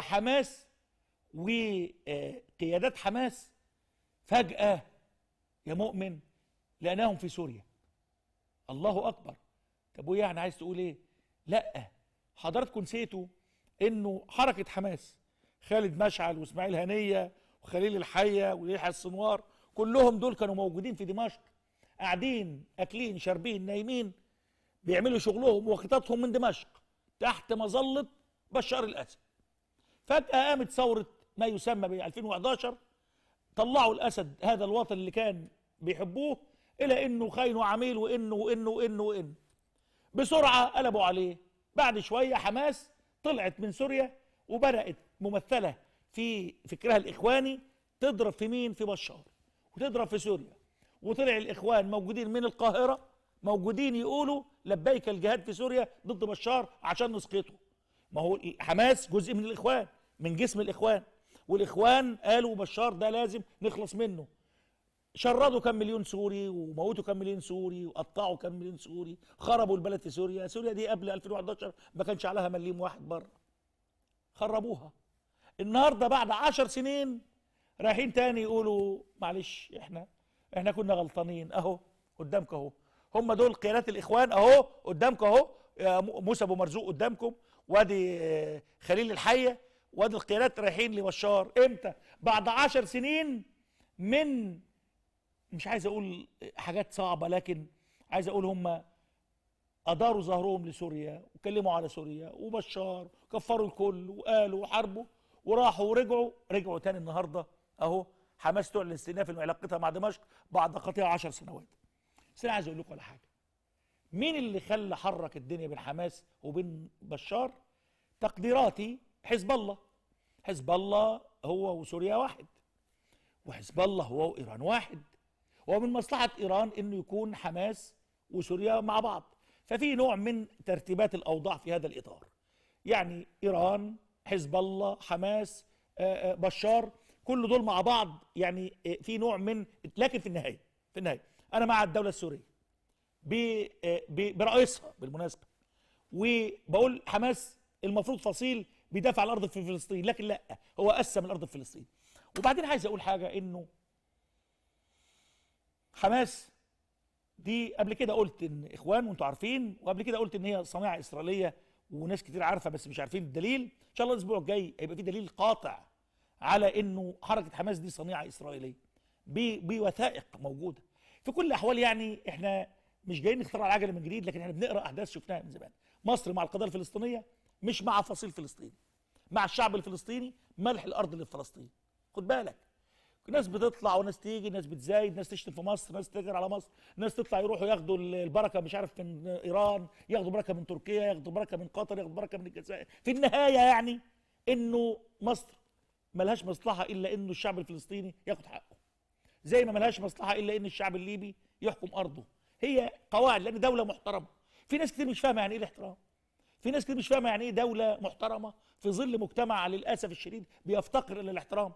حماس وقيادات حماس فجأة يا مؤمن لقناهم في سوريا الله أكبر طب وإيه يعني عايز تقول إيه؟ لأ حضراتكم نسيتوا إنه حركة حماس خالد مشعل وإسماعيل هنية وخليل الحية ويحيى السنوار كلهم دول كانوا موجودين في دمشق قاعدين أكلين شاربين نايمين بيعملوا شغلهم وخططهم من دمشق تحت مظلة بشار الأسد فجأة قامت ثورة ما يسمى ب 2011 طلعوا الأسد هذا الوطن اللي كان بيحبوه إلى إنه خاين وعميل وإنه وإنه وإنه وإنه بسرعة قلبوا عليه بعد شوية حماس طلعت من سوريا وبدأت ممثلة في فكرها الإخواني تضرب في مين في بشار وتضرب في سوريا وطلع الإخوان موجودين من القاهرة موجودين يقولوا لبيك الجهاد في سوريا ضد بشار عشان نسقطه ما هو حماس جزء من الاخوان من جسم الاخوان والاخوان قالوا بشار ده لازم نخلص منه شردوا كم مليون سوري وموتوا كم مليون سوري وقطعوا كم مليون سوري خربوا البلد في سوريا سوريا دي قبل 2011 ما كانش عليها مليم واحد بره خربوها النهارده بعد عشر سنين رايحين تاني يقولوا معلش احنا احنا كنا غلطانين اهو قدامك اهو هم دول قيادات الاخوان اهو قدامك اهو موسى ابو مرزوق قدامكم وادي آه، خليل الحيه وادي القيادات رايحين لبشار امتى بعد عشر سنين من مش عايز اقول حاجات صعبه لكن عايز اقول هم اداروا ظهرهم لسوريا وكلموا على سوريا وبشار كفروا الكل وقالوا وحاربوا وراحوا ورجعوا رجعوا تاني النهارده اهو حماس تعلن استئناف علاقتها مع دمشق بعد قطيع 10 سنوات بس انا عايز اقول لكم على حاجه مين اللي خلى حرك الدنيا بين حماس وبين بشار تقديراتي حزب الله حزب الله هو وسوريا واحد وحزب الله هو وإيران واحد ومن مصلحة إيران أنه يكون حماس وسوريا مع بعض ففي نوع من ترتيبات الأوضاع في هذا الإطار يعني إيران حزب الله حماس آه، آه، بشار كل دول مع بعض يعني آه، في نوع من لكن في النهاية في النهاية أنا مع الدولة السورية برئيسها بالمناسبه وبقول حماس المفروض فصيل بيدافع عن الارض في فلسطين لكن لا هو قسم الارض في فلسطين وبعدين عايز اقول حاجه انه حماس دي قبل كده قلت ان اخوان وانتم عارفين وقبل كده قلت ان هي صناعه اسرائيليه وناس كتير عارفه بس مش عارفين الدليل ان شاء الله الاسبوع الجاي هيبقى في دليل قاطع على انه حركه حماس دي صنيعه اسرائيليه بوثائق موجوده في كل الاحوال يعني احنا مش جايين نخترع العجله من جديد لكن احنا بنقرا احداث شفناها من زمان مصر مع القضيه الفلسطينيه مش مع فصيل فلسطيني مع الشعب الفلسطيني ملح الارض للفلسطينيين خد بالك ناس بتطلع وناس تيجي ناس بتزايد ناس تشتم في مصر ناس تجر على مصر ناس تطلع يروحوا ياخدوا البركه مش عارف من ايران ياخدوا بركه من تركيا ياخدوا بركه من قطر ياخدوا بركه من الجزائر في النهايه يعني انه مصر ملهاش مصلحه الا انه الشعب الفلسطيني ياخد حقه زي ما ملهاش مصلحه الا ان الشعب الليبي يحكم ارضه هي قواعد لان دوله محترمه في ناس كتير مش فاهمه يعني ايه الاحترام في ناس كتير مش فاهمه يعني ايه دوله محترمه في ظل مجتمع للاسف الشديد بيفتقر الى الاحترام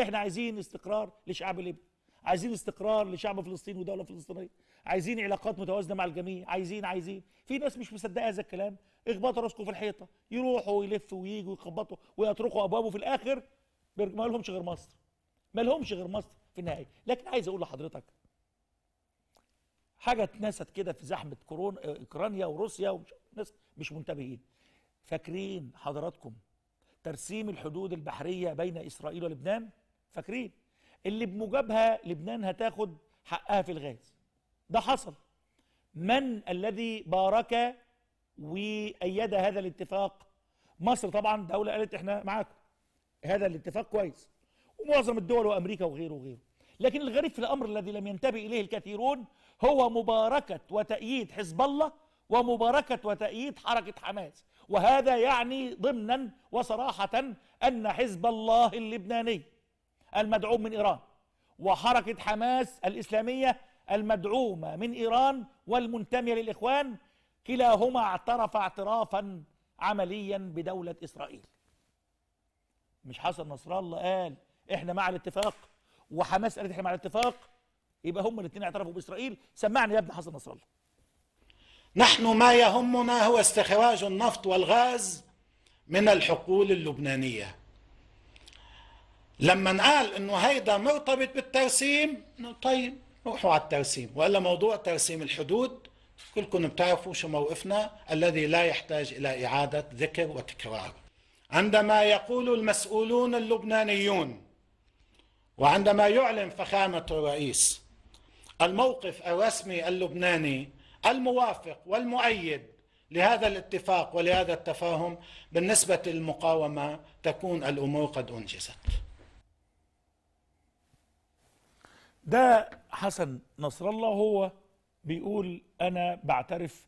احنا عايزين استقرار لشعب ليبيا عايزين استقرار لشعب فلسطين ودوله فلسطينيه عايزين علاقات متوازنه مع الجميع عايزين عايزين في ناس مش مصدقه هذا الكلام اخبطوا راسكم في الحيطه يروحوا ويلفوا وييجوا ويخبطوا ويطرقوا ابوابه في الاخر ما لهمش غير مصر ما لهمش غير مصر في النهايه لكن عايز اقول لحضرتك حاجه اتنست كده في زحمه كورونا اوكرانيا وروسيا والناس مش منتبهين فاكرين حضراتكم ترسيم الحدود البحريه بين اسرائيل ولبنان فاكرين اللي بموجبها لبنان هتاخد حقها في الغاز ده حصل من الذي بارك وايد هذا الاتفاق مصر طبعا دوله قالت احنا معاكم هذا الاتفاق كويس ومعظم الدول وامريكا وغيره وغيره لكن الغريب في الأمر الذي لم ينتبه إليه الكثيرون هو مباركة وتأييد حزب الله ومباركة وتأييد حركة حماس وهذا يعني ضمنا وصراحة أن حزب الله اللبناني المدعوم من إيران وحركة حماس الإسلامية المدعومة من إيران والمنتمية للإخوان كلاهما اعترف اعترافا عمليا بدولة إسرائيل مش حسن نصر الله قال احنا مع الاتفاق وحماس قالت احنا مع الاتفاق يبقى هم الاثنين اعترفوا باسرائيل سمعني يا ابن حسن نصر الله نحن ما يهمنا هو استخراج النفط والغاز من الحقول اللبنانيه لما نقال انه هيدا مرتبط بالترسيم طيب روحوا على الترسيم والا موضوع ترسيم الحدود كلكم بتعرفوا شو موقفنا الذي لا يحتاج الى اعاده ذكر وتكرار عندما يقول المسؤولون اللبنانيون وعندما يعلن فخامة الرئيس الموقف الرسمي اللبناني الموافق والمؤيد لهذا الاتفاق ولهذا التفاهم بالنسبة للمقاومة تكون الأمور قد أنجزت ده حسن نصر الله هو بيقول أنا بعترف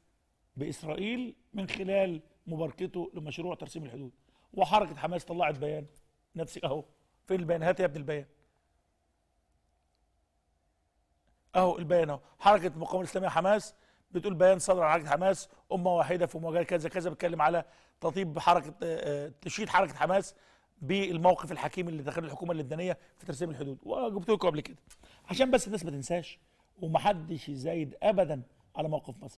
بإسرائيل من خلال مباركته لمشروع ترسيم الحدود وحركة حماس طلعت بيان نفسي أهو في البيان هات يا ابن البيان اهو البيان اهو حركه المقاومه الاسلاميه حماس بتقول بيان صدر عن حركه حماس امه واحده في مواجهه كذا كذا بتكلم على تطيب حركه آه، آه، تشييد حركه حماس بالموقف الحكيم اللي دخل الحكومه اللبنانيه في ترسيم الحدود وجبت لكم قبل كده عشان بس الناس ما تنساش ومحدش يزايد ابدا على موقف مصر